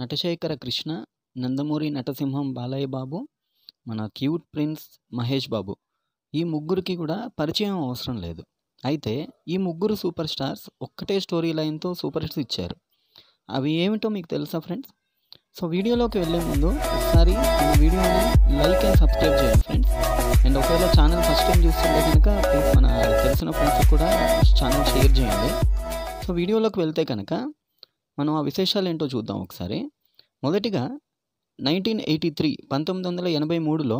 నటశేఖర కృష్ణ నందమూరి నటసింహం బాలయ్య బాబు మన cute prince Mahesh బాబు ఈ ముగ్గురికి కూడా పరిచయం అవసరం లేదు అయితే ఈ ముగ్గురు సూపర్ స్టార్స్ ఒక్కటే స్టోరీ లైన్తో సూపర్ హిట్స్ ఇచ్చారు అవి ఏమిటో మీకు తెలుసా ఫ్రెండ్స్ సో వీడియోలోకి వెళ్ళే ముందు ఒకసారి వీడియోని లైక్ అండ్ సబ్స్క్రైబ్ చేయండి ఫ్రెండ్స్ అండ్ ఒకవేళ ఛానల్ ఫస్ట్ టైం చూస్తుంటే కనుక మన తెలిసిన ఫ్రెండ్స్ కూడా ఛానల్ షేర్ చేయండి సో వీడియోలోకి వెళ్తే కనుక మనం ఆ విశేషాలు ఏంటో చూద్దాం ఒకసారి మొదటిగా నైన్టీన్ ఎయిటీ త్రీ పంతొమ్మిది వందల ఎనభై మూడులో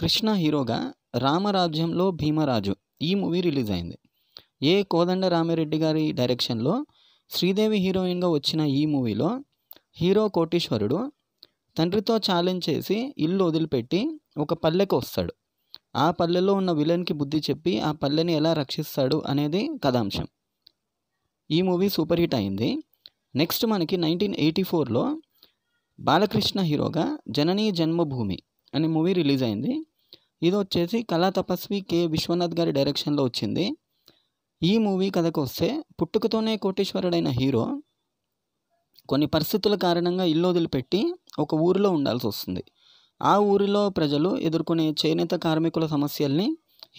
కృష్ణ హీరోగా రామరాజ్యంలో భీమరాజు ఈ మూవీ రిలీజ్ అయింది ఏ కోదండ రామిరెడ్డి గారి డైరెక్షన్లో శ్రీదేవి హీరోయిన్గా వచ్చిన ఈ మూవీలో హీరో కోటీశ్వరుడు తండ్రితో ఛాలెంజ్ చేసి ఇల్లు వదిలిపెట్టి ఒక పల్లెకు వస్తాడు ఆ పల్లెలో ఉన్న విలన్కి బుద్ధి చెప్పి ఆ పల్లెని ఎలా రక్షిస్తాడు అనేది కథాంశం ఈ మూవీ సూపర్ హిట్ అయింది నెక్స్ట్ మనకి నైన్టీన్ ఎయిటీ ఫోర్లో బాలకృష్ణ హీరోగా జననీ జన్మభూమి అనే మూవీ రిలీజ్ అయింది ఇది వచ్చేసి కళా తపస్వి కె విశ్వనాథ్ గారి డైరెక్షన్లో వచ్చింది ఈ మూవీ కథకు వస్తే పుట్టుకతోనే కోటేశ్వరుడైన హీరో కొన్ని పరిస్థితుల కారణంగా ఇల్లు వదిలిపెట్టి ఒక ఊరిలో ఉండాల్సి వస్తుంది ఆ ఊరిలో ప్రజలు ఎదుర్కొనే చేనేత కార్మికుల సమస్యల్ని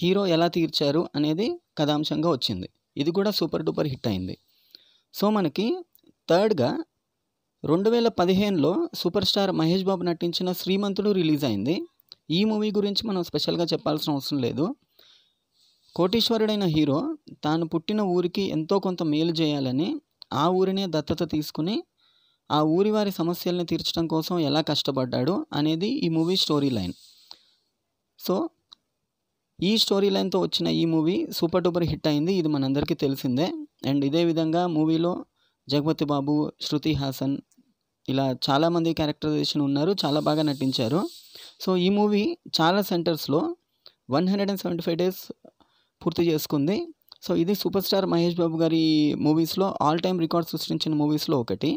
హీరో ఎలా తీర్చారు అనేది కథాంశంగా వచ్చింది ఇది కూడా సూపర్ డూపర్ హిట్ అయింది సో మనకి థర్డ్గా రెండు వేల పదిహేనులో సూపర్ స్టార్ మహేష్ బాబు నటించిన శ్రీమంతుడు రిలీజ్ అయింది ఈ మూవీ గురించి మనం స్పెషల్గా చెప్పాల్సిన అవసరం లేదు కోటీశ్వరుడైన హీరో తాను పుట్టిన ఊరికి ఎంతో కొంత మేలు చేయాలని ఆ ఊరినే దత్తత తీసుకుని ఆ ఊరి వారి సమస్యల్ని తీర్చడం కోసం ఎలా కష్టపడ్డాడు అనేది ఈ మూవీ స్టోరీ లైన్ సో ఈ స్టోరీ లైన్తో వచ్చిన ఈ మూవీ సూపర్ డూపర్ హిట్ అయింది ఇది మనందరికీ తెలిసిందే అండ్ ఇదే విధంగా మూవీలో జగపతి బాబు శృతి హాసన్ ఇలా చాలామంది క్యారెక్టరైజేషన్ ఉన్నారు చాలా బాగా నటించారు సో ఈ మూవీ చాలా సెంటర్స్లో one hundred and seventy five days పూర్తి చేసుకుంది సో ఇది సూపర్ స్టార్ మహేష్ బాబు గారి మూవీస్లో ఆల్ టైమ్ రికార్డ్ సృష్టించిన మూవీస్లో ఒకటి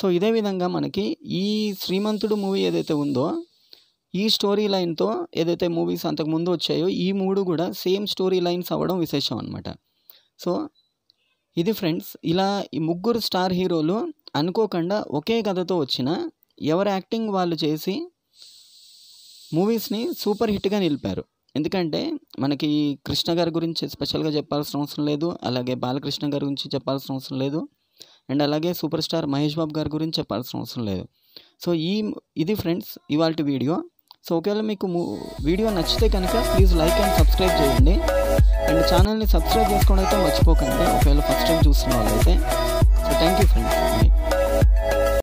సో ఇదే విధంగా మనకి ఈ శ్రీమంతుడు మూవీ ఏదైతే ఉందో ఈ స్టోరీ లైన్తో ఏదైతే మూవీస్ అంతకుముందు వచ్చాయో ఈ మూడు కూడా సేమ్ స్టోరీ లైన్స్ అవ్వడం విశేషం అనమాట సో ఇది ఫ్రెండ్స్ ఇలా ఈ ముగ్గురు స్టార్ హీరోలు అనుకోకుండా ఒకే కథతో వచ్చిన ఎవరి యాక్టింగ్ వాళ్ళు చేసి మూవీస్ని సూపర్ హిట్గా నిలిపారు ఎందుకంటే మనకి కృష్ణ గారి గురించి స్పెషల్గా చెప్పాల్సిన అవసరం లేదు అలాగే బాలకృష్ణ గారి గురించి చెప్పాల్సిన అవసరం లేదు అండ్ అలాగే సూపర్ స్టార్ మహేష్ బాబు గారి గురించి చెప్పాల్సిన అవసరం లేదు సో ఈ ఇది ఫ్రెండ్స్ ఇవాళ వీడియో సో ఒకవేళ మీకు వీడియో నచ్చితే కనుక ప్లీజ్ లైక్ అండ్ సబ్స్క్రైబ్ చేయండి అండ్ ఛానల్ని సబ్స్క్రైబ్ చేసుకోవడం అయితే మర్చిపోకండి ఒకవేళ ఫస్ట్ టైం చూస్తున్న అయితే సో థ్యాంక్ యూ ఫ్రెండ్స్